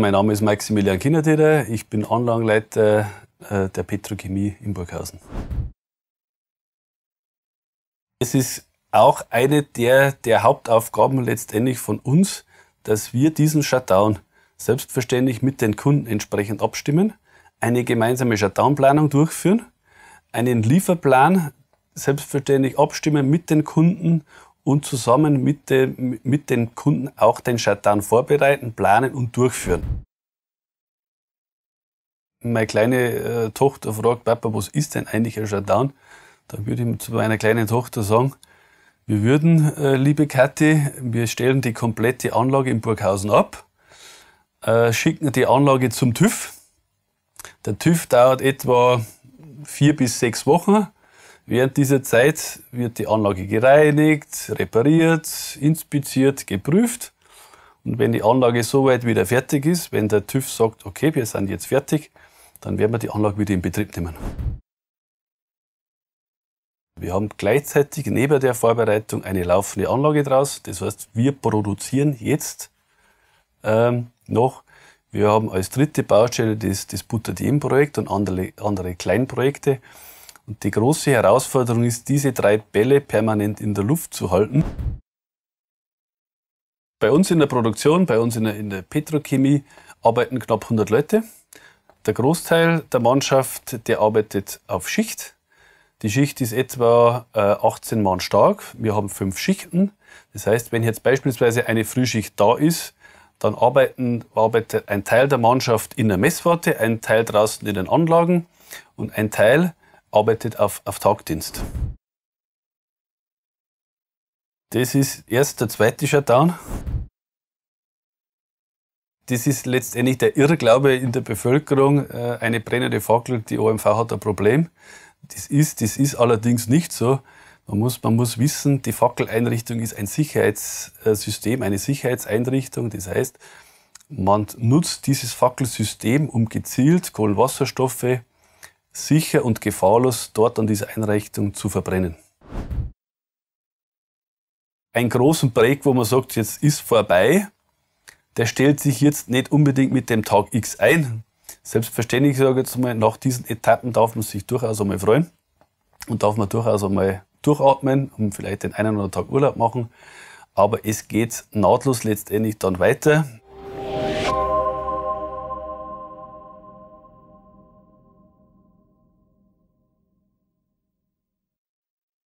Mein Name ist Maximilian Kindertäter, ich bin Anlagenleiter äh, der Petrochemie in Burghausen. Es ist auch eine der, der Hauptaufgaben letztendlich von uns, dass wir diesen Shutdown selbstverständlich mit den Kunden entsprechend abstimmen, eine gemeinsame Shutdown-Planung durchführen, einen Lieferplan selbstverständlich abstimmen mit den Kunden und zusammen mit, de, mit den Kunden auch den Shutdown vorbereiten, planen und durchführen. Meine kleine äh, Tochter fragt, Papa, was ist denn eigentlich ein Shutdown? Da würde ich zu meiner kleinen Tochter sagen, wir würden, äh, liebe Kathi, wir stellen die komplette Anlage in Burghausen ab, äh, schicken die Anlage zum TÜV. Der TÜV dauert etwa vier bis sechs Wochen Während dieser Zeit wird die Anlage gereinigt, repariert, inspiziert, geprüft. Und wenn die Anlage soweit wieder fertig ist, wenn der TÜV sagt, okay, wir sind jetzt fertig, dann werden wir die Anlage wieder in Betrieb nehmen. Wir haben gleichzeitig neben der Vorbereitung eine laufende Anlage draus. Das heißt, wir produzieren jetzt ähm, noch. Wir haben als dritte Baustelle das, das Butadien-Projekt und andere, andere Kleinprojekte. Und die große Herausforderung ist, diese drei Bälle permanent in der Luft zu halten. Bei uns in der Produktion, bei uns in der, in der Petrochemie arbeiten knapp 100 Leute. Der Großteil der Mannschaft, der arbeitet auf Schicht. Die Schicht ist etwa äh, 18 Mann stark. Wir haben fünf Schichten. Das heißt, wenn jetzt beispielsweise eine Frühschicht da ist, dann arbeiten, arbeitet ein Teil der Mannschaft in der Messwarte, ein Teil draußen in den Anlagen und ein Teil arbeitet auf, auf Tagdienst. Das ist erst der zweite Shutdown. Das ist letztendlich der Irrglaube in der Bevölkerung, äh, eine brennende Fackel, die OMV hat ein Problem. Das ist, das ist allerdings nicht so. Man muss, man muss wissen, die Fackeleinrichtung ist ein Sicherheitssystem, eine Sicherheitseinrichtung. Das heißt, man nutzt dieses Fackelsystem, um gezielt Kohlenwasserstoffe sicher und gefahrlos dort an dieser Einrichtung zu verbrennen. Ein großen Break, wo man sagt, jetzt ist vorbei, der stellt sich jetzt nicht unbedingt mit dem Tag X ein. Selbstverständlich sage ich jetzt mal, nach diesen Etappen darf man sich durchaus einmal freuen und darf man durchaus einmal durchatmen und vielleicht den einen oder anderen Tag Urlaub machen. Aber es geht nahtlos letztendlich dann weiter